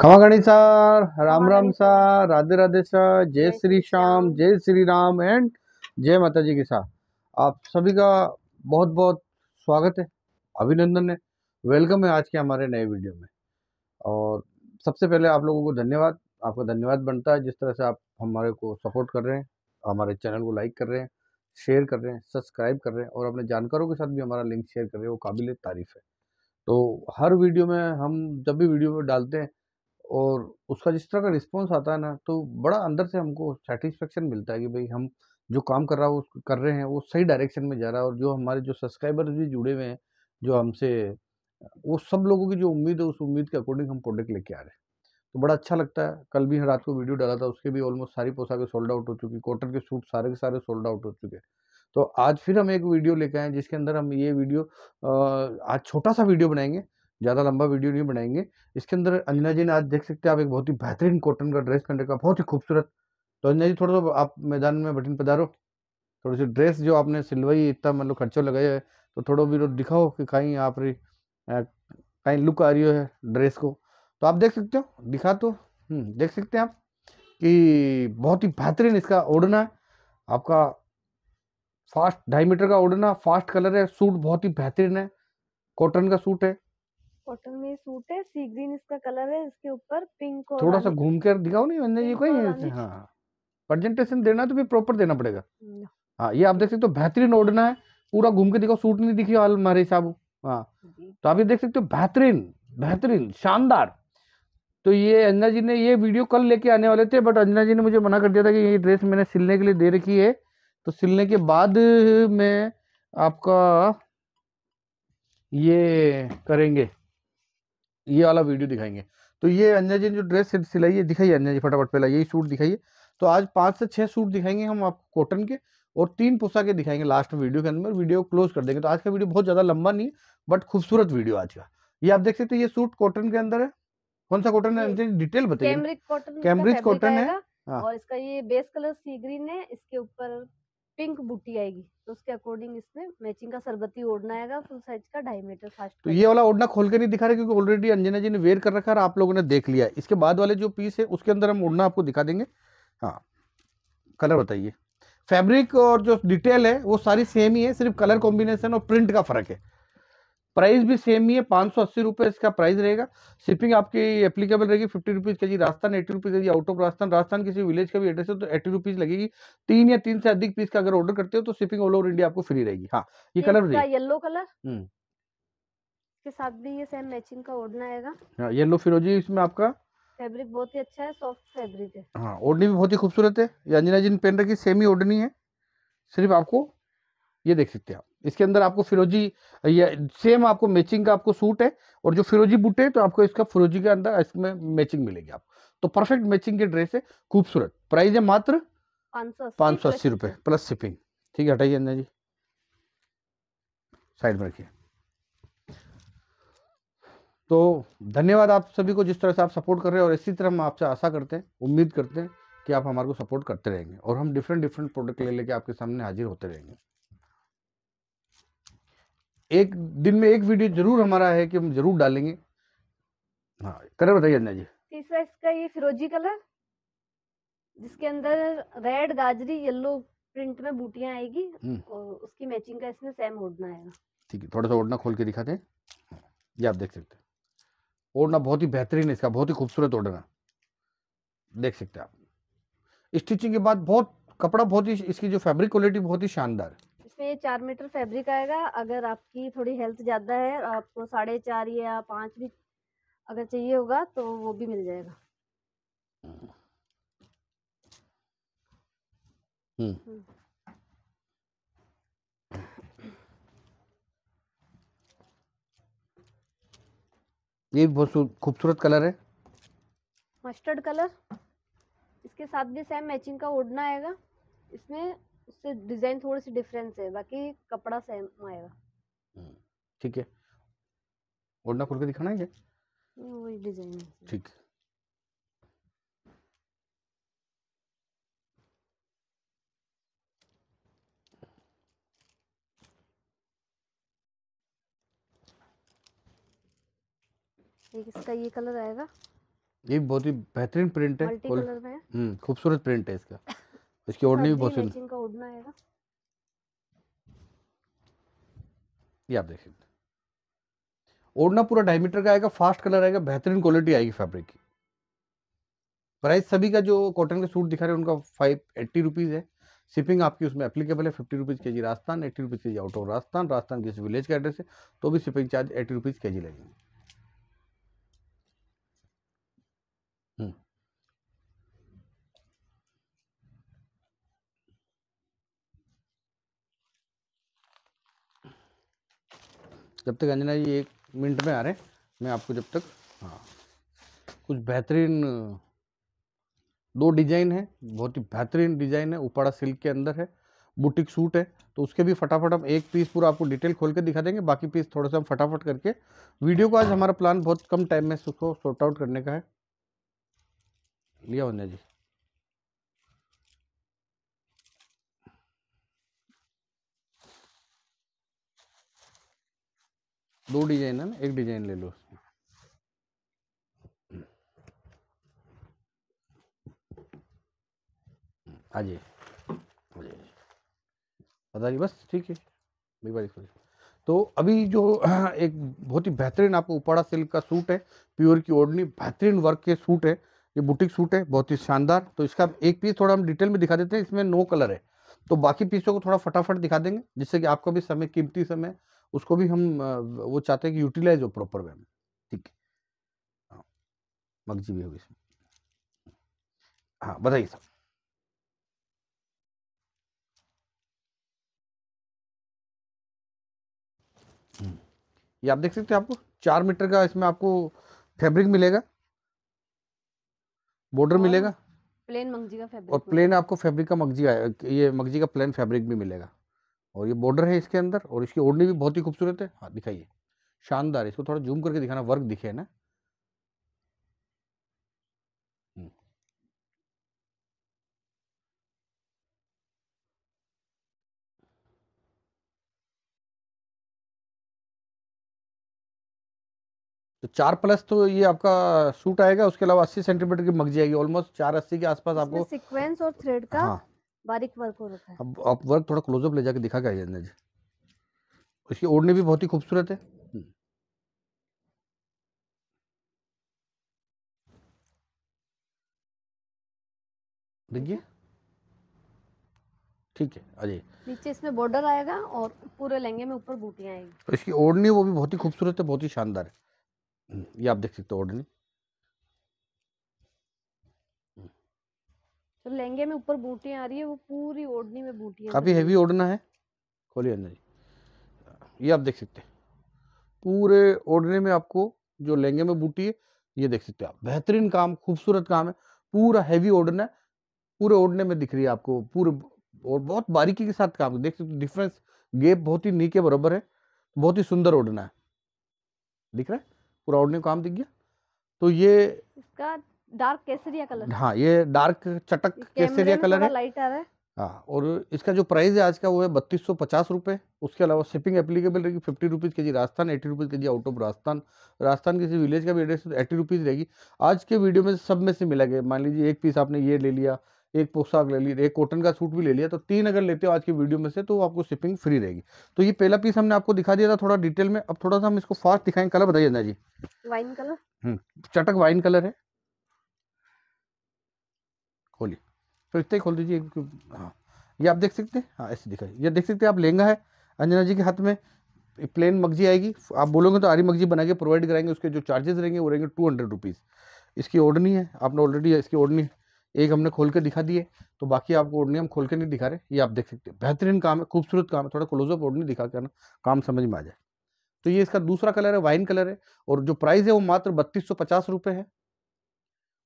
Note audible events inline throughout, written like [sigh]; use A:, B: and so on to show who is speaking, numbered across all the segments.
A: खमा गणी sir Ram Ram sir Radhe Radhe sir जय श्री श्याम जय श्री राम एंड जय माता जी की सर आप सभी का बहुत बहुत स्वागत है अभिनंदन है वेलकम है आज के हमारे नए वीडियो में और सबसे पहले आप लोगों को धन्यवाद आपका धन्यवाद बनता है जिस तरह से आप हमारे को सपोर्ट कर रहे हैं हमारे चैनल को लाइक कर रहे हैं शेयर कर रहे हैं सब्सक्राइब कर रहे हैं और अपने जानकारों के साथ भी हमारा लिंक शेयर कर रहे हैं वो काबिल तारीफ़ है तो हर वीडियो में हम जब भी वीडियो में डालते हैं और उसका जिस तरह का रिस्पॉन्स आता है ना तो बड़ा अंदर से हमको सेटिस्फेक्शन मिलता है कि भाई हम जो काम कर रहा है वो कर रहे हैं वो सही डायरेक्शन में जा रहा है और जो हमारे जो सब्सक्राइबर्स भी जुड़े हुए हैं जो हमसे वो सब लोगों की जो उम्मीद है उस उम्मीद के अकॉर्डिंग हम प्रोडक्ट लेके आ रहे हैं तो बड़ा अच्छा लगता है कल भी रात को वीडियो डाला था उसके भी ऑलमोस्ट सारी पोशाकें सोल्ड आउट हो चुकी कॉटन के सूट सारे के सारे सोल्ड आउट हो चुके हैं तो आज फिर हम एक वीडियो लेके आए जिसके अंदर हम ये वीडियो आज छोटा सा वीडियो बनाएंगे ज़्यादा लंबा वीडियो नहीं बनाएंगे इसके अंदर अंजना जी ने आज देख सकते हैं आप एक बहुत ही बेहतरीन कॉटन का ड्रेस पहन रखा बहुत ही खूबसूरत तो अंजना जी थोड़ा सा आप मैदान में बटन पधारो थोड़ी सी ड्रेस जो आपने सिलवाई इतना मतलब खर्चो लगाया है तो थोड़ा भी दिखाओ कि कहीं आप कहीं लुक आ रही है ड्रेस को तो आप देख सकते हो दिखा तो हम्म, देख सकते हैं आप कि बहुत ही बेहतरीन इसका ओढ़ना है आपका फास्ट ढाई मीटर का ओढ़ना फास्ट कलर है सूट बहुत ही बेहतरीन है कॉटन का सूट है
B: कॉटन में सूट है सी ग्रीन इसका कलर है इसके ऊपर पिंक और थोड़ा सा घूम
A: कर दिखाओ नहीं वंदना जी कोई हाँ प्रेजेंटेशन देना तो भी प्रॉपर देना पड़ेगा हाँ ये आप देख सकते हो बेहतरीन ओढ़ना है पूरा घूम के दिखाओ सूट नहीं दिखी हमारे हिसाब हाँ तो आप ये देख सकते हो बेहतरीन बेहतरीन शानदार तो ये अंजना जी ने ये वीडियो कल लेके आने वाले थे बट अंजना जी ने मुझे मना कर दिया था कि ये ड्रेस मैंने सिलने के लिए दे रखी है तो सिलने के बाद में आपका ये करेंगे ये वाला वीडियो दिखाएंगे तो ये अंजा जी ने जो ड्रेस सिलाई है दिखाइए अंजा जी फटाफट पहला यही सूट दिखाइए तो आज पाँच से छः सूट दिखाएंगे हम आपको कॉटन के और तीन के दिखाएंगे लास्ट में वीडियो के अंदर वीडियो क्लोज कर देंगे तो आज का वीडियो बहुत ज़्यादा लंबा नहीं है बट खूबसूरत वीडियो आज का ये आप देख सकते हो ये सूट कॉटन के अंदर है कौन सा कॉटन है डिटेल बताइए
B: कैम्ब्रिज कॉटन है हाँ। और इसका ये बेस कलर सी ग्रीन है इसके ऊपर पिंक बूटी आएगी तो उसके अकॉर्डिंग इसमें मैचिंग का सरबती ओढ़ना आएगा फुल साइज का ढाई मीटर फास्ट
A: तो ये वाला ओढ़ना खोल के नहीं दिखा रहे क्योंकि ऑलरेडी अंजना जी ने वेयर कर रखा है आप लोगों ने देख लिया इसके बाद वाले जो पीस है उसके अंदर हम ओढ़ना आपको दिखा देंगे हाँ कलर बताइए फैब्रिक और जो डिटेल है वो सारी सेम ही है सिर्फ कलर कॉम्बिनेशन और प्रिंट का फर्क है प्राइस भी सेम ही है पाँच सौ अस्सी रुपये इसका प्राइस रहेगा शिपिंग आपकी एप्लीकेबल रहेगी फिफ्टी रुपीज़ का जी राजस्थान एटी रुपीज़ के जी आउट ऑफ राजस्थान राजस्थान किसी विलेज का भी एड्रेस है तो एटी रुपीज़ लगेगी तीन या तीन से अधिक पीस का अगर ऑर्डर करते हो तो शिपिंग ऑल ओवर इंडिया आपको फ्री रहेगी हाँ ये कलर येलो कलर के
B: साथ भी ये सेम मैचिंग का ओढ़ना आएगा
A: हाँ येलो फिरोजी इसमें आपका
B: फैब्रिक बहुत ही अच्छा है सॉफ्ट फैब्रिक है
A: हाँ ओढ़नी भी बहुत ही खूबसूरत है ये अंजना जी ने पहन रखी सेम ही ओढ़नी है सिर्फ आपको ये देख सकते हैं आप इसके अंदर आपको फिरोजी या सेम आपको मैचिंग का आपको सूट है और जो फिरोजी बूटे तो आपको इसका फिरोजी के अंदर इसमें मैचिंग मिलेगी आपको तो परफेक्ट मैचिंग की ड्रेस है खूबसूरत प्राइस है मात्र
B: पाँच सौ अस्सी रुपये
A: प्लस शिपिंग ठीक है हटाइए अंदर जी साइड में रखिए तो धन्यवाद आप सभी को जिस तरह से आप सपोर्ट कर रहे हैं और इसी तरह हम आपसे आशा करते हैं उम्मीद करते हैं कि आप हमारे को सपोर्ट करते रहेंगे और हम डिफरेंट डिफरेंट प्रोडक्ट ले लेके आपके सामने हाजिर होते रहेंगे एक दिन में एक वीडियो जरूर हमारा है कि हम जरूर डालेंगे हाँ कलर बताइए अन्ना जी
B: तीसरा इसका ये फिरोजी कलर जिसके अंदर रेड गाजरी येलो प्रिंट में बूटियां आएगी हम्म। और उसकी मैचिंग का इसमें सेम ओढ़ना आएगा
A: ठीक है थोड़ा सा ओढ़ना खोल के दिखाते हैं ये आप देख सकते हैं ओढ़ना बहुत ही बेहतरीन है इसका बहुत ही खूबसूरत ओढ़ना देख सकते हैं आप स्टिचिंग के बाद बहुत कपड़ा बहुत ही इसकी जो फैब्रिक क्वालिटी बहुत ही शानदार है
B: इसमें चार मीटर फैब्रिक आएगा अगर आपकी थोड़ी हेल्थ ज़्यादा है आपको साढ़े चार या पाँच भी अगर चाहिए होगा तो वो भी मिल जाएगा हम्म। हम्म।
A: ये बहुत खूबसूरत कलर है
B: मस्टर्ड कलर इसके साथ भी सेम मैचिंग का ओढ़ना आएगा इसमें उससे डिजाइन थोड़ी सी डिफरेंस है बाकी कपड़ा सेम आएगा
A: हम्म, ठीक है ओढ़ना खोल के दिखाना है क्या
B: वही डिजाइन ठीक एक इसका ये कलर आएगा
A: ये बहुत ही बेहतरीन प्रिंट है कलर में हम्म, खूबसूरत प्रिंट है इसका [laughs] इसकी ओढ़नी भी
B: बहुत
A: ये आप ओढ़ना पूरा डायमीटर का आएगा फास्ट कलर आएगा बेहतरीन क्वालिटी आएगी फैब्रिक की प्राइस सभी का जो कॉटन के सूट दिखा रहे हैं उनका फाइव एट्टी रुपीज़ है शिपिंग आपकी उसमें एप्लीकेबल है फिफ्टी रुपीज़ के जी राजस्थान एट्टी रुपीज़ के जी आउट ऑफ राजस्थान राजस्थान किसी विलेज का एड्रेस है तो भी शिपिंग चार्ज एट्टी रुपीज़ के जी लगेंगे जब तक अंजना जी एक मिनट में आ रहे हैं मैं आपको जब तक हाँ कुछ बेहतरीन दो डिजाइन है बहुत ही बेहतरीन डिजाइन है उपाड़ा सिल्क के अंदर है बुटीक सूट है तो उसके भी फटाफट हम एक पीस पूरा आपको डिटेल खोल के दिखा देंगे बाकी पीस थोड़ा सा हम फटाफट करके वीडियो को आज हमारा प्लान बहुत कम टाइम में सुखो सॉर्ट आउट करने का है लिया होने जी दो डिजाइन है ना एक डिजाइन ले लो उसमें बता दी बस ठीक है तो अभी जो [clears throat] एक बहुत ही बेहतरीन आपको उपाड़ा सिल्क का सूट है प्योर की ओढ़नी बेहतरीन वर्क के सूट है ये बुटीक सूट है बहुत ही शानदार तो इसका एक पीस थोड़ा हम डिटेल में दिखा देते हैं इसमें नो कलर है तो बाकी पीसों को थोड़ा फटाफट दिखा देंगे जिससे कि आपका भी समय कीमती समय उसको भी हम वो चाहते हैं कि यूटिलाइज हो प्रॉपर वे में ठीक है हाँ। मगजी भी होगी इसमें हाँ बताइए सर हम्म। ये आप देख सकते हैं आपको चार मीटर का इसमें आपको फैब्रिक मिलेगा बॉर्डर मिलेगा
B: प्लेन मगजी का फैब्रिक और प्लेन
A: आपको फैब्रिक का मगजी ये मगजी का प्लेन फैब्रिक भी मिलेगा और ये बॉर्डर है इसके अंदर और इसकी ओढ़नी भी बहुत ही खूबसूरत है हाँ दिखाइए शानदार इसको थोड़ा जूम करके दिखाना वर्क दिखे ना हम्म। तो चार प्लस तो ये आपका सूट आएगा उसके अलावा अस्सी सेंटीमीटर की मगजी आएगी ऑलमोस्ट चार अस्सी के आसपास आपको
B: सीक्वेंस और थ्रेड का हाँ बारीक वर्क हो रखा है अब
A: आप वर्क थोड़ा क्लोजअप ले जाके दिखा के आइए जी उसकी ओढ़नी भी बहुत ही खूबसूरत है हम्म। देखिए ठीक है अजय
B: नीचे इसमें बॉर्डर आएगा और पूरे लहंगे में ऊपर बूटियाँ आएगी
A: तो इसकी ओढ़नी वो भी बहुत ही खूबसूरत है बहुत ही शानदार है हम्म, ये आप देख सकते हो ओढ़नी
B: तो लहंगे में ऊपर बूटियां आ रही है वो पूरी ओढ़नी में बूटियां काफ़ी हैवी ओढ़ना
A: है खोलिए अंदर ये आप देख सकते हैं पूरे ओढ़ने में आपको जो लहंगे में बूटी है ये देख सकते हैं आप बेहतरीन काम खूबसूरत काम है पूरा हैवी ओढ़ना है पूरे ओढ़ने में दिख रही है आपको पूरे और बहुत बारीकी के साथ काम देख सकते डिफरेंस गेप बहुत ही नीचे बराबर है बहुत ही सुंदर ओढ़ना है दिख रहा है पूरा ओढ़ने का काम दिख गया तो ये
B: इसका डार्क केसरिया कलर हाँ
A: ये डार्क चटक केसरिया कलर है लाइट आ रहा है हाँ और इसका जो प्राइस है आज का वो है बत्तीस सौ पचास रुपये उसके अलावा शिपिंग एप्लीकेबल रहेगी फिफ्टी रुपीज़ के जी राजस्थान एटी रुपीज़ के जी आउट ऑफ राजस्थान राजस्थान किसी विलेज का भी एड्रेस एटी रुपीज़ रहेगी आज के वीडियो में सब में से मिला गया मान लीजिए एक पीस आपने ये ले लिया एक पोशाक ले ली एक कॉटन का सूट भी ले लिया तो तीन अगर लेते हो आज की वीडियो में से तो आपको शिपिंग फ्री रहेगी तो ये पहला पीस हमने आपको दिखा दिया था थोड़ा डिटेल में अब थोड़ा सा हम इसको फास्ट दिखाएंगे कलर बताइए ना जी
B: वाइन कलर
A: चटक वाइन कलर है खोलिए तो इतना ही खोल दीजिए हाँ ये आप देख सकते हैं हाँ ऐसे दिखाइए ये देख सकते हैं आप लहंगा है अंजना जी के हाथ में प्लेन मगजी आएगी आप बोलोगे तो आरी मगजी बना के प्रोवाइड कराएंगे उसके जो चार्जेस रहेंगे वो रहेंगे टू हंड्रेड रुपीज़ इसकी ओढ़नी है आपने ऑलरेडी इसकी ओढ़नी एक हमने खोल के दिखा दी है तो बाकी आपको ओढ़नी हम खोल के नहीं दिखा रहे ये आप देख सकते हैं बेहतरीन काम है खूबसूरत काम है थोड़ा क्लोजअप ओढ़नी दिखा के ना काम समझ में आ जाए तो ये इसका दूसरा कलर है वाइन कलर है और जो प्राइस है वो मात्र बत्तीस सौ पचास रुपये है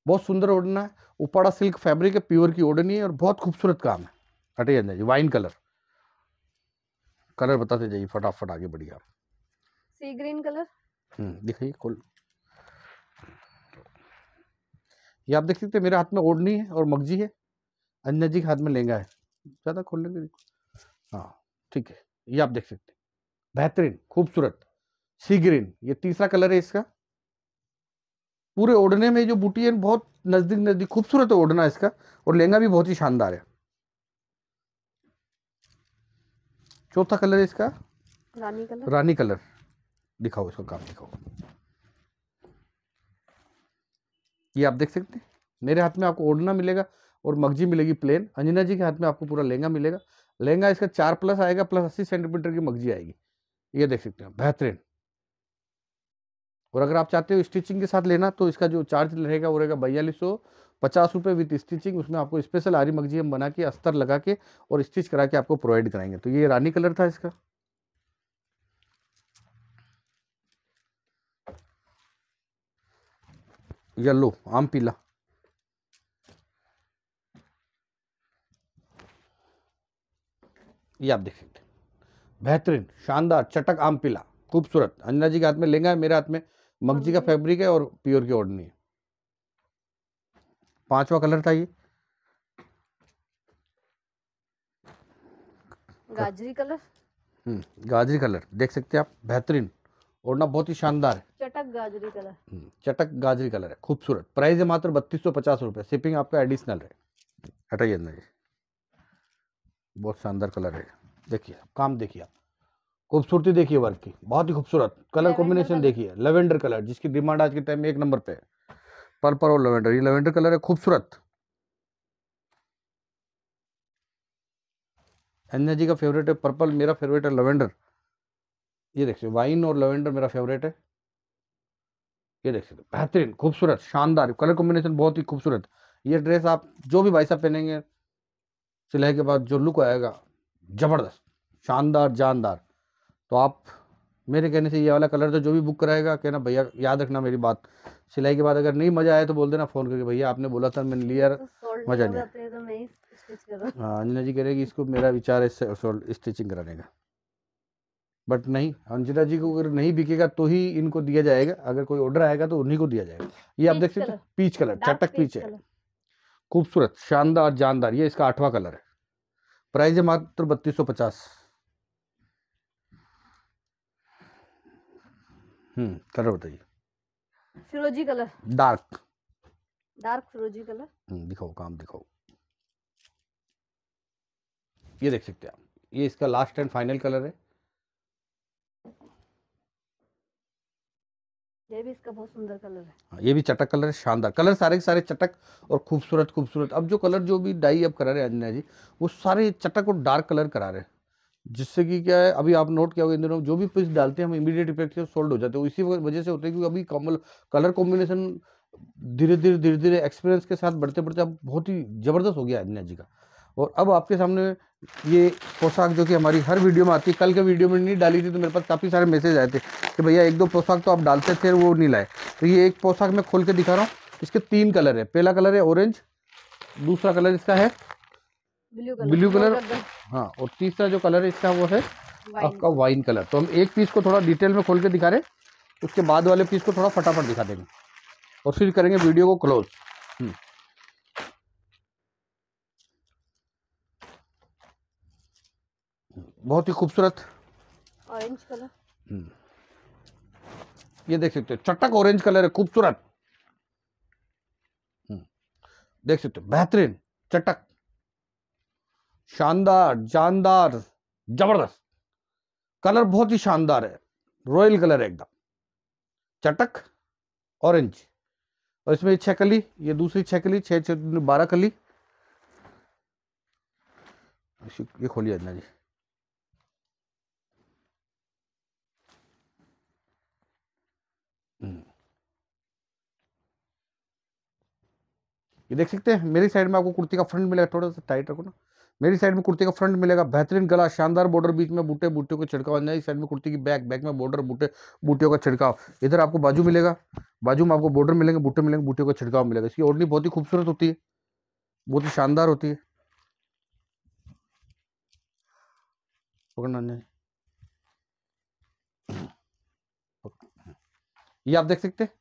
A: बहुत सुंदर ओढ़ना है उपाड़ा सिल्क फैब्रिक है प्योर की ओढ़नी है और बहुत खूबसूरत काम है हटे जी वाइन कलर कलर बताते जाइए फटाफट आगे बढ़िया
B: सी ग्रीन कलर
A: हम्म, दिखाइए खोल ये आप देख सकते हैं मेरे हाथ में ओढ़नी है और मगजी है अंजना जी के हाथ में लहंगा है ज़्यादा खोल लेंगे हाँ ठीक है ये आप देख सकते हैं बेहतरीन खूबसूरत सी ग्रीन ये तीसरा कलर है इसका पूरे ओढ़ने में जो बूटी है बहुत नज़दीक नज़दीक खूबसूरत है ओढ़ना इसका और लहंगा भी बहुत ही शानदार है चौथा कलर है इसका
B: रानी कलर रानी
A: कलर दिखाओ इसका काम दिखाओ ये आप देख सकते हैं मेरे हाथ में आपको ओढ़ना मिलेगा और मगजी मिलेगी प्लेन अंजना जी के हाथ में आपको पूरा लहंगा मिलेगा लहंगा इसका चार प्लस आएगा प्लस अस्सी सेंटीमीटर की मगजी आएगी ये देख सकते हैं बेहतरीन और अगर आप चाहते हो स्टिचिंग के साथ लेना तो इसका जो चार्ज रहेगा वो रहेगा बयालीस सौ पचास रुपये विथ स्टिचिंग उसमें आपको स्पेशल आरी मगजी हम बना के अस्तर लगा के और स्टिच करा के आपको प्रोवाइड कराएंगे तो ये रानी कलर था इसका येलो आम पीला ये आप देख सकते हैं बेहतरीन शानदार चटक आम पीला खूबसूरत अंजना जी के हाथ में लेंगा है मेरे हाथ में मगजी का हम्म। फैब्रिक है और प्योर की ओढ़नी है पांचवा कलर था ये गाजरी कलर हम्म गाजरी कलर देख सकते हैं आप बेहतरीन ओढ़ना बहुत ही शानदार है
B: चटक गाजरी कलर
A: हम्म, चटक गाजरी कलर है खूबसूरत प्राइस है मात्र बत्तीस सौ पचास रुपए शिपिंग आपका एडिशनल है हटाइए अंदर बहुत शानदार कलर है देखिए काम देखिए आप खूबसूरती देखिए वर्क की बहुत ही खूबसूरत कलर कॉम्बिनेशन देखिए लेवेंडर कलर जिसकी डिमांड आज के टाइम में एक नंबर पे है पर्पल और लेवेंडर ये लेवेंडर कलर है खूबसूरत अन्य जी का फेवरेट है पर्पल मेरा फेवरेट है लेवेंडर ये देख सकते वाइन और लेवेंडर मेरा फेवरेट है ये देख सकते बेहतरीन खूबसूरत शानदार कलर कॉम्बिनेशन बहुत ही खूबसूरत ये ड्रेस आप जो भी भाई साहब पहनेंगे सिलाई के बाद जो लुक आएगा ज़बरदस्त शानदार जानदार तो आप मेरे कहने से ये वाला कलर तो जो भी बुक कराएगा कहना भैया याद रखना मेरी बात सिलाई के बाद अगर नहीं मज़ा आया तो बोल देना फ़ोन करके भैया आपने बोला था मैंने लिया तो मज़ा
B: नहीं तो
A: हाँ अंजना जी कह रहे कि इसको मेरा विचार है स्टिचिंग कराने का बट नहीं अंजना जी को अगर नहीं बिकेगा तो ही इनको दिया जाएगा अगर कोई ऑर्डर आएगा तो उन्हीं को दिया जाएगा ये आप देख सकते हैं पीच कलर चटक पीच है खूबसूरत शानदार जानदार ये इसका आठवां कलर है प्राइस है मात्र बत्तीस सौ पचास हम्म, कलर बताइए
B: फिरोजी कलर डार्क डार्क फिरोजी कलर
A: हम्म, दिखाओ काम दिखाओ ये देख सकते हैं आप ये इसका लास्ट एंड फाइनल कलर है
B: ये भी इसका बहुत सुंदर कलर है
A: हाँ ये भी चटक कलर है शानदार कलर सारे के सारे चटक और खूबसूरत खूबसूरत अब जो कलर जो भी डाई अब करा रहे हैं अंजना जी वो सारे चटक और डार्क कलर करा रहे हैं जिससे कि क्या है अभी आप नोट क्या होगा इन दिनों जो भी पिच डालते हैं हम इमीडिएट इफेक्ट से सोल्ड हो जाते हैं इसी वजह से होते हैं क्योंकि अभी कमल कलर कॉम्बिनेशन धीरे धीरे धीरे धीरे एक्सपीरियंस के साथ बढ़ते बढ़ते अब बहुत ही ज़बरदस्त हो गया आदिना जी का और अब आपके सामने ये पोशाक जो कि हमारी हर वीडियो में आती है कल के वीडियो में नहीं डाली थी तो मेरे पास काफ़ी सारे मैसेज आए थे कि भैया एक दो पोशाक तो आप डालते थे वो नहीं लाए तो ये एक पोशाक मैं खोल के दिखा रहा हूँ इसके तीन कलर है पहला कलर है ऑरेंज दूसरा कलर इसका है
B: ब्लू कलर, ब्लू कलर
A: हाँ और तीसरा जो कलर है इसका वो है आपका वाइन कलर तो हम एक पीस को थोड़ा डिटेल में खोल के दिखा रहे उसके बाद वाले पीस को थोड़ा फटाफट दिखा देंगे और फिर करेंगे वीडियो को क्लोज हम्म। बहुत ही खूबसूरत ऑरेंज कलर हम्म। ये देख सकते हो चटक ऑरेंज कलर है खूबसूरत हम्म। देख सकते हो बेहतरीन चटक शानदार जानदार जबरदस्त कलर बहुत ही शानदार है रॉयल कलर है एकदम चटक ऑरेंज और इसमें छह कली ये दूसरी छह कली छह छह बारह कली ये खोलिए अंदर जी हम्म। ये देख सकते हैं मेरी साइड में आपको कुर्ती का फ्रंट मिलेगा थोड़ा सा टाइट रखो ना मेरी साइड में कुर्ती का फ्रंट मिलेगा बेहतरीन गला शानदार बॉर्डर बीच में बूटे बूटियों का छिड़काव अंदर साइड में कुर्ती की बैक बैक में बॉर्डर बूटे बूटियों का छिड़काव इधर आपको बाजू मिलेगा बाजू में आपको बॉर्डर मिलेंगे बूटे मिलेंगे बूटियों का छिड़काव मिलेगा इसकी ओढ़नी बहुत ही खूबसूरत होती है बहुत ही शानदार होती है ये आप देख सकते हैं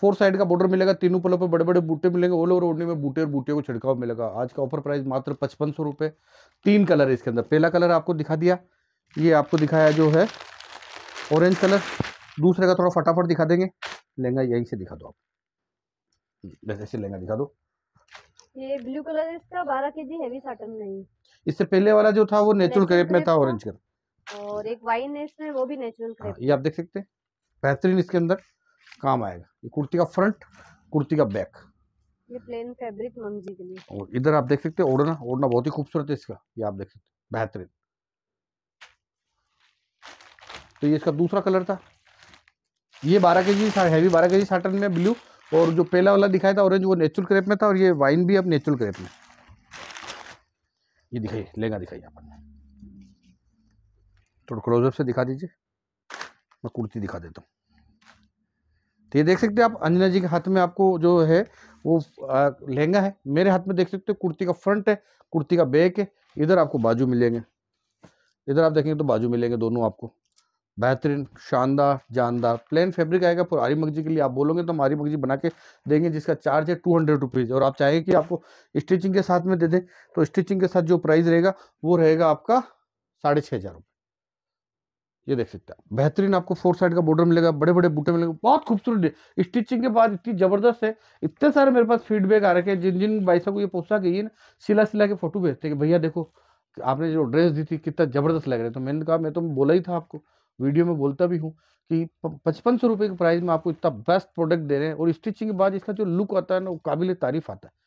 A: फोर साइड का बॉर्डर मिलेगा तीनों पलों पर बड़े बड़े बूटे मिलेंगे ऑल ओवर ओडनी में बूटे और बूटे को छिड़काव मिलेगा आज का ऑफर प्राइस मात्र पचपन सौ रुपये तीन कलर है इसके अंदर पहला कलर आपको दिखा दिया ये आपको दिखाया जो है ऑरेंज कलर दूसरे का थोड़ा फटाफट दिखा देंगे लहंगा यहीं से दिखा दो आप हम्म, ऐसे लहंगा दिखा दो
B: ये ब्लू कलर इसका 12 केजी हैवी साटन में
A: इससे पहले वाला जो था वो नेचुरल क्रेप में था ऑरेंज
B: कलर और एक वाइन है इसमें वो भी नेचुरल हाँ,
A: ये आप देख सकते हैं बेहतरीन इसके अंदर काम आएगा ये कुर्ती का फ्रंट कुर्ती का बैक
B: ये प्लेन फैब्रिक मंजी के लिए
A: और इधर आप देख सकते हो ओढ़ना ओढ़ना बहुत ही खूबसूरत है इसका ये आप देख सकते हो बेहतरीन तो ये इसका दूसरा कलर था ये बारह के जी हैवी बारह के जी साटन में ब्लू और जो पहला वाला दिखाया था ऑरेंज वो नेचुरल क्रेप में था और ये वाइन भी अब नेचुरल क्रेप में ये दिखाइए लेगा दिखाइए आप थोड़ा क्लोजअप से दिखा दीजिए मैं कुर्ती दिखा देता हूँ तो ये देख सकते हैं आप अंजना जी के हाथ में आपको जो है वो लहंगा है मेरे हाथ में देख सकते हो कुर्ती का फ्रंट है कुर्ती का बैक है इधर आपको बाजू मिलेंगे इधर आप देखेंगे तो बाजू मिलेंगे दोनों आपको बेहतरीन शानदार जानदार प्लेन फैब्रिक आएगा फिर आरी मगजी के लिए आप बोलोगे तो हम आरी मगजी बना के देंगे जिसका चार्ज है टू हंड्रेड रुपीज़ और आप चाहेंगे कि आपको स्टिचिंग के साथ में दे दें तो स्टिचिंग के साथ जो प्राइस रहेगा वो रहेगा आपका साढ़े छः हज़ार रुपये ये देख सकते हैं बेहतरीन आपको फोर साइड का बॉर्डर मिलेगा बड़े बड़े बूटे मिलेंगे बहुत खूबसूरत स्टिचिंग के बाद इतनी ज़बरदस्त है इतने सारे मेरे पास फीडबैक आ रखे हैं जिन जिन भाई साहब को ये पोसा गई ना सिला सिला के फोटो भेजते हैं कि भैया देखो आपने जो ड्रेस दी थी कितना ज़बरदस्त लग रहा है तो मैंने कहा मैं तो बोला ही था आपको वीडियो में बोलता भी हूँ कि पचपन सौ रुपये के प्राइस में आपको इतना बेस्ट प्रोडक्ट दे रहे हैं और स्टिचिंग के बाद इसका जो लुक आता है ना वो काबिल तारीफ आता है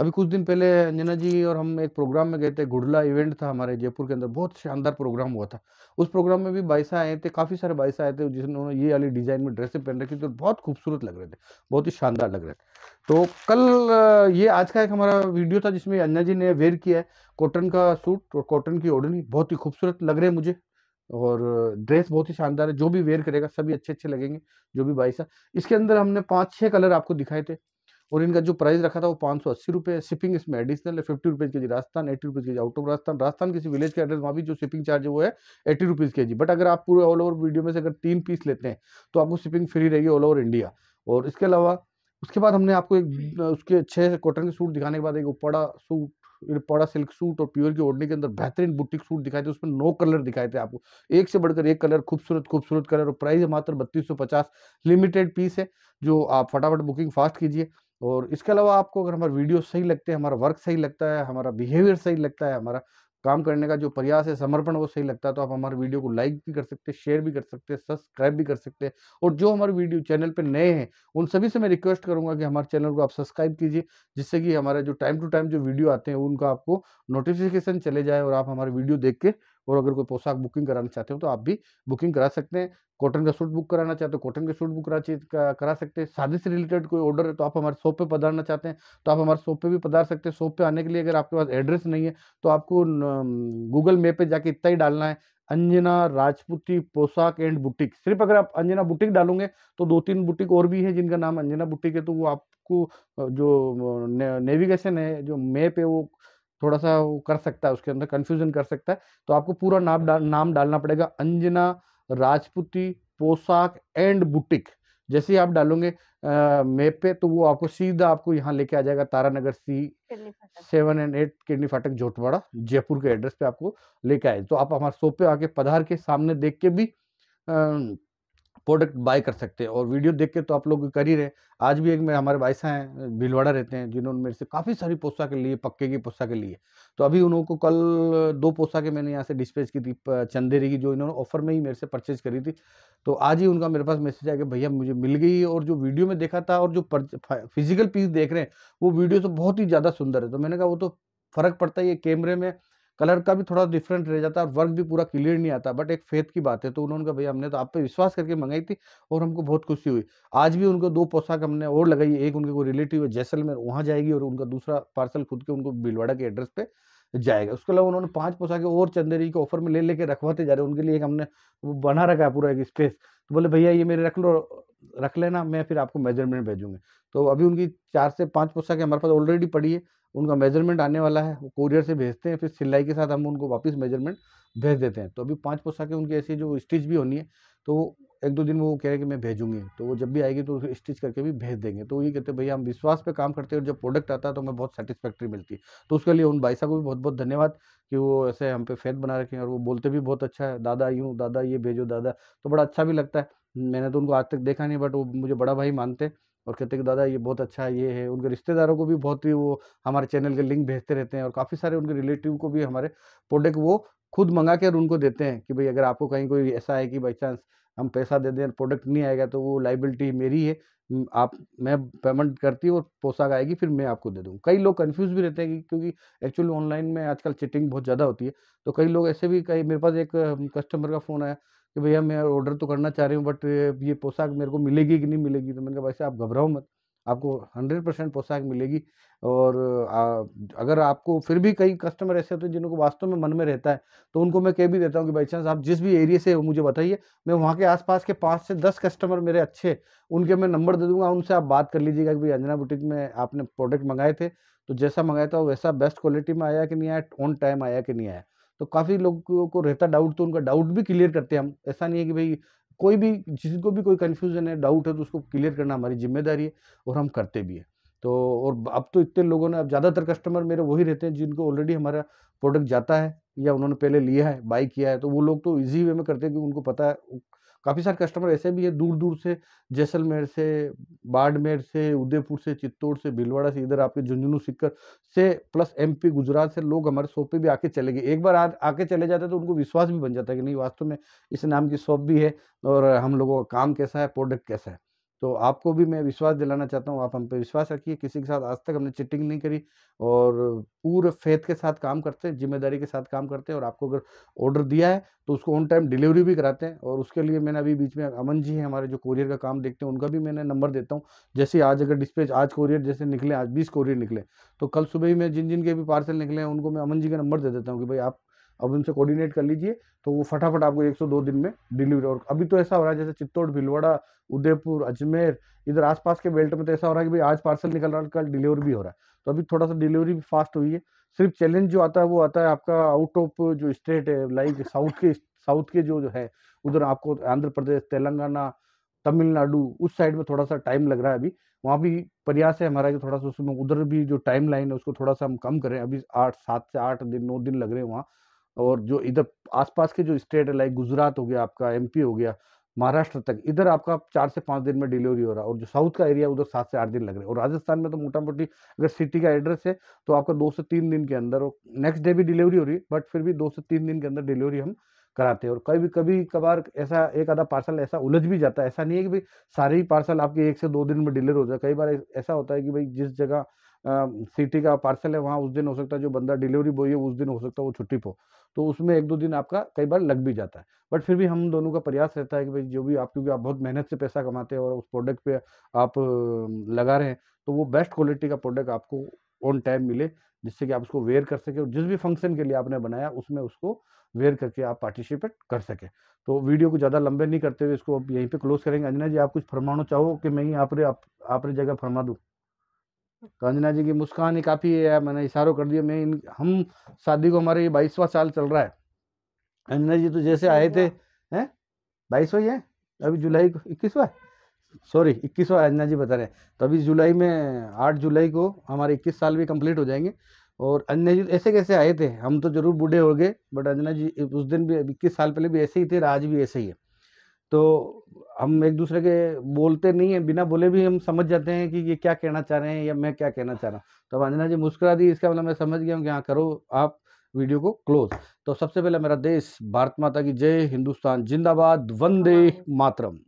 A: अभी कुछ दिन पहले अंजना जी और हम एक प्रोग्राम में गए थे गुड़ला इवेंट था हमारे जयपुर के अंदर बहुत शानदार प्रोग्राम हुआ था उस प्रोग्राम में भी बाइसा आए थे काफ़ी सारे बाइसा आए थे जिसने ये वाली डिज़ाइन में ड्रेसें पहन रखी थी तो बहुत खूबसूरत लग रहे थे बहुत ही शानदार लग रहे थे तो कल ये आज का एक हमारा वीडियो था जिसमें अंजना जी ने वेयर किया है कॉटन का सूट और कॉटन की ओढ़नी बहुत ही खूबसूरत लग रहे हैं मुझे और ड्रेस बहुत ही शानदार है जो भी वेयर करेगा सभी अच्छे अच्छे लगेंगे जो भी बाइसा इसके अंदर हमने पाँच छः कलर आपको दिखाए थे और इनका जो प्राइस रखा था वो पाँच सौ अस्सी रुपये शिपिंग इसमें एडिशनल है फिफ्टी रुपीज़ के जी राजस्थान एट्टी रुपीज़ के जी आउट ऑफ राजस्थान राजस्थान किसी विलेज के एड्रेस वहाँ भी जो शिपिंग चार्ज है वो है एट्टी रुपीज़ के जी बट अगर आप पूरे ऑल ओवर वीडियो में से अगर तीन पीस लेते हैं तो आपको शिपिंग फ्री रहेगी ऑल ओवर इंडिया और इसके अलावा उसके बाद हमने आपको एक हम्म। उसके अच्छे कॉटन के सूट दिखाने के बाद एक उपड़ा सूट पड़ा सिल्क सूट और प्योर की ओढ़नी के अंदर बेहतरीन बुटीक सूट दिखाए थे उसमें नौ कलर दिखाए थे आपको एक से बढ़कर एक कलर खूबसूरत खूबसूरत कलर और प्राइस मात्र बत्तीस सौ पचास लिमिटेड पीस है जो आप फटाफट बुकिंग फास्ट कीजिए और इसके अलावा आपको अगर हमारा वीडियो सही लगते हैं हमारा वर्क सही लगता है हमारा बिहेवियर सही लगता है हमारा काम करने का जो प्रयास है समर्पण वो सही लगता है तो आप हमारे वीडियो को लाइक भी कर सकते हैं शेयर भी कर सकते हैं सब्सक्राइब भी कर सकते हैं और जो हमारे वीडियो चैनल पर नए हैं उन सभी से मैं रिक्वेस्ट करूंगा कि हमारे चैनल को आप सब्सक्राइब कीजिए जिससे कि हमारे जो टाइम टू टाइम जो वीडियो आते हैं उनका आपको नोटिफिकेशन चले जाए और आप हमारे वीडियो देख के और अगर कोई पोशाक बुकिंग कराना चाहते हो तो आप भी बुकिंग करा सकते हैं कॉटन का सूट बुक कराना चाहते हो कॉटन का सूट बुक करा करा सकते हैं शादी से रिलेटेड कोई ऑर्डर है तो आप हमारे शॉप पे पधारना चाहते हैं तो आप हमारे शॉप पे भी पधार सकते हैं शॉप पे आने के लिए अगर आपके पास एड्रेस नहीं है तो आपको गूगल मैप पे जाके इतना ही डालना है अंजना राजपूती पोशाक एंड बुटीक सिर्फ अगर आप अंजना बुटीक डालोगे तो दो तीन बुटीक और भी है जिनका नाम अंजना बुटीक है तो वो आपको जो नेविगेशन है जो मैप है वो थोड़ा सा वो कर सकता है उसके अंदर कन्फ्यूजन कर सकता है तो आपको पूरा नाम डाल, नाम डालना पड़ेगा अंजना राजपूती पोशाक एंड बुटीक जैसे ही आप डालोगे मैप पे तो वो आपको सीधा आपको यहाँ लेके आ जाएगा Taranagar C seven and eight किडनी फाटक जोटवाड़ा जयपुर के एड्रेस पे आपको लेके आए तो आप हमारे शॉप पे आके पधार के सामने देख के भी आ, प्रोडक्ट बाय कर सकते हैं और वीडियो देख के तो आप लोग कर ही रहे आज भी एक मेरे हमारे भाईसा हैं भीलवाड़ा रहते हैं जिन्होंने मेरे से काफ़ी सारी पोशाकें लिए पक्के की के लिए तो अभी उन को कल दो पोशाकें मैंने यहाँ से डिस्पैच की थी चंदेरी की जो इन्होंने ऑफर में ही मेरे से परचेज करी थी तो आज ही उनका मेरे पास मैसेज आया कि भैया मुझे मिल गई और जो वीडियो में देखा था और जो फिजिकल पीस देख रहे हैं वो वीडियो तो बहुत ही ज़्यादा सुंदर है तो मैंने कहा वो तो फ़र्क पड़ता है ये कैमरे में कलर का भी थोड़ा डिफरेंट रह जाता है वर्क भी पूरा क्लियर नहीं आता बट एक फेथ की बात है तो उन्होंने कहा भैया हमने तो आप पे विश्वास करके मंगाई थी और हमको बहुत खुशी हुई आज भी उनको दो पोशाक हमने और लगाई एक उनके कोई रिलेटिव है जैसलमेर वहाँ जाएगी और उनका दूसरा पार्सल खुद के उनको भीलवाड़ा के एड्रेस पर जाएगा उसके अलावा उन्होंने पाँच पोशाकें और चंदेरी के ऑफर में ले लेके रखवाते जा रहे हैं उनके लिए एक हमने वो बना रखा है पूरा एक स्पेस तो बोले भैया ये मेरे रख लो रख लेना मैं फिर आपको मेजरमेंट भेजूंगा तो अभी उनकी चार से पाँच पोशाकें हमारे पास ऑलरेडी पड़ी है उनका मेजरमेंट आने वाला है वो कोरियर से भेजते हैं फिर सिलाई के साथ हम उनको वापस मेजरमेंट भेज देते हैं तो अभी पांच पोशाकें उनकी ऐसी जो स्टिच भी होनी है तो एक दो दिन वो कह रहे कि मैं भेजूंगी तो वो जब भी आएगी तो उसे स्टिच करके भी भेज देंगे तो ये कहते हैं भैया हम विश्वास पे काम करते हैं और जब प्रोडक्ट आता है तो हमें बहुत सेटिस्फैक्ट्री मिलती है तो उसके लिए उन भाई साहब को भी बहुत बहुत धन्यवाद कि वो ऐसे हम पे फेथ बना रखें और वो बोलते भी बहुत अच्छा है दादा यूँ दादा ये भेजो दादा तो बड़ा अच्छा भी लगता है मैंने तो उनको आज तक देखा नहीं बट वो मुझे बड़ा भाई मानते हैं और कहते हैं कि दादा ये बहुत अच्छा ये है उनके रिश्तेदारों को भी बहुत ही वो हमारे चैनल के लिंक भेजते रहते हैं और काफ़ी सारे उनके रिलेटिव को भी हमारे प्रोडक्ट वो खुद मंगा कर उनको देते हैं कि भाई अगर आपको कहीं कोई ऐसा है कि बाई चांस हम पैसा दे दें प्रोडक्ट नहीं आएगा तो वो लाइबिलिटी मेरी है आप मैं पेमेंट करती हूँ और पोशाक आएगी फिर मैं आपको दे दूँ कई लोग कन्फ्यूज़ भी रहते हैं क्योंकि एक्चुअली ऑनलाइन में आजकल चिटिंग बहुत ज़्यादा होती है तो कई लोग ऐसे भी कई मेरे पास एक कस्टमर का फ़ोन आया कि भैया मैं ऑर्डर तो करना चाह रही हूँ बट ये पोशाक मेरे को मिलेगी कि नहीं मिलेगी तो मैंने कहा भाई साहब आप घबराओ मत आपको हंड्रेड परसेंट पोशाक मिलेगी और आ, अगर आपको फिर भी कई कस्टमर ऐसे होते हैं जिनको वास्तव में मन में रहता है तो उनको मैं कह भी देता हूँ कि बाई चांस आप जिस भी एरिया से हो मुझे बताइए मैं वहाँ के आसपास के पाँच से दस कस्टमर मेरे अच्छे उनके मैं नंबर दे दूंगा उनसे आप बात कर लीजिएगा कि भाई अंजना बुटीक में आपने प्रोडक्ट मंगाए थे तो जैसा मंगाया था वैसा बेस्ट क्वालिटी में आया कि नहीं आया ऑन टाइम आया कि नहीं आया तो काफ़ी लोगों को रहता डाउट तो उनका डाउट भी क्लियर करते हैं हम ऐसा नहीं है कि भाई कोई भी जिसको भी कोई कन्फ्यूजन है डाउट है तो उसको क्लियर करना हमारी जिम्मेदारी है और हम करते भी है तो और अब तो इतने लोगों ने अब ज़्यादातर कस्टमर मेरे वही रहते हैं जिनको ऑलरेडी हमारा प्रोडक्ट जाता है या उन्होंने पहले लिया है बाई किया है तो वो लोग तो ईजी वे में करते हैं कि उनको पता है काफ़ी सारे कस्टमर ऐसे भी है दूर दूर से जैसलमेर से बाड़मेर से उदयपुर से चित्तौड़ से भीलवाड़ा से इधर आपके झुंझुनू सिक्कर से प्लस एमपी गुजरात से लोग हमारे शॉप पे भी आके चले गए एक बार आ, आके चले जाते तो उनको विश्वास भी बन जाता है कि नहीं वास्तव में इस नाम की शॉप भी है और हम लोगों का काम कैसा है प्रोडक्ट कैसा है तो आपको भी मैं विश्वास दिलाना चाहता हूँ आप हम पे विश्वास रखिए किसी के साथ आज तक हमने चिटिंग नहीं करी और पूरे फेथ के साथ काम करते हैं जिम्मेदारी के साथ काम करते हैं और आपको अगर ऑर्डर दिया है तो उसको ऑन टाइम डिलीवरी भी कराते हैं और उसके लिए मैंने अभी बीच में अमन जी हैं हमारे जो कोरियर का काम देखते हैं उनका भी मैंने नंबर देता हूँ जैसे आज अगर डिस्पैच आज कोरियर जैसे निकले आज बीस कोरियर निकले तो कल सुबह ही मैं जिन जिन के भी पार्सल निकले हैं उनको मैं अमन जी का नंबर दे देता हूँ कि भाई आप अब उनसे कोऑर्डिनेट कर लीजिए तो वो फटाफट आपको 102 दिन में डिलीवरी और अभी तो ऐसा हो रहा है जैसे चित्तौड़ भिलवाड़ा उदयपुर अजमेर इधर आसपास के बेल्ट में तो ऐसा हो रहा है कि भाई आज पार्सल निकल रहा है कल डिलीवर भी हो रहा है तो अभी थोड़ा सा डिलीवरी भी फास्ट हुई है सिर्फ चैलेंज जो आता है वो आता है आपका आउट ऑफ जो स्टेट है लाइक साउथ के साउथ के जो, जो है उधर आपको आंध्र प्रदेश तेलंगाना तमिलनाडु उस साइड में थोड़ा सा टाइम लग रहा है अभी वहाँ भी प्रयास है हमारा कि थोड़ा सा उसमें उधर भी जो टाइम लाइन है उसको थोड़ा सा हम कम करें अभी आठ सात से आठ दिन नौ दिन लग रहे हैं वहाँ और जो इधर आसपास के जो स्टेट है लाइक गुजरात हो गया आपका एमपी हो गया महाराष्ट्र तक इधर आपका चार से पाँच दिन में डिलीवरी हो रहा है और जो साउथ का एरिया उधर सात से आठ दिन लग रहे हैं और राजस्थान में तो मोटा मोटी अगर सिटी का एड्रेस है तो आपका दो से तीन दिन के अंदर और नेक्स्ट डे भी डिलीवरी हो रही है बट फिर भी दो से तीन दिन के अंदर डिलीवरी हम कराते हैं और कभी कभी कभार ऐसा एक आधा पार्सल ऐसा उलझ भी जाता है ऐसा नहीं है कि भाई सारे ही पार्सल आपके एक से दो दिन में डिलीवर हो जाए कई बार ऐसा होता है कि भाई जिस जगह सिटी का पार्सल है वहाँ उस दिन हो सकता है जो बंदा डिलीवरी बॉय है उस दिन हो सकता है वो छुट्टी पर तो उसमें एक दो दिन आपका कई बार लग भी जाता है बट फिर भी हम दोनों का प्रयास रहता है कि भाई जो भी आप क्योंकि आप बहुत मेहनत से पैसा कमाते हैं और उस प्रोडक्ट पे आप लगा रहे हैं तो वो बेस्ट क्वालिटी का प्रोडक्ट आपको ऑन टाइम मिले जिससे कि आप उसको वेयर कर सके और जिस भी फंक्शन के लिए आपने बनाया उसमें उसको वेयर करके आप पार्टिसिपेट कर सके तो वीडियो को ज़्यादा लंबे नहीं करते हुए इसको आप यहीं पे क्लोज करेंगे अंजना जी आप कुछ फरमाना चाहो कि मैं ही आप आपने जगह फरमा दूँ तो अंजना जी की मुस्कान ही काफ़ी है मैंने इशारों कर दिया मैं इन हम शादी को हमारे ये बाईसवा साल चल रहा है अंजना जी तो जैसे आए थे हैं बाईसवा ही है अभी जुलाई को इक्कीसवा सॉरी इक्कीसवा अंजना जी बता रहे हैं तो अभी जुलाई में आठ जुलाई को हमारे इक्कीस साल भी कंप्लीट हो जाएंगे और अंजना जी ऐसे कैसे आए थे हम तो जरूर बूढ़े हो गए बट अंजना जी उस दिन भी इक्कीस साल पहले भी ऐसे ही थे आज भी ऐसे ही है तो हम एक दूसरे के बोलते नहीं हैं बिना बोले भी हम समझ जाते हैं कि ये क्या कहना चाह रहे हैं या मैं क्या कहना चाह रहा हूँ तो अंजना जी मुस्कुरा दी इसका मतलब मैं समझ गया हूँ कि हाँ करो आप वीडियो को क्लोज तो सबसे पहले मेरा देश भारत माता की जय हिंदुस्तान जिंदाबाद वंदे मातरम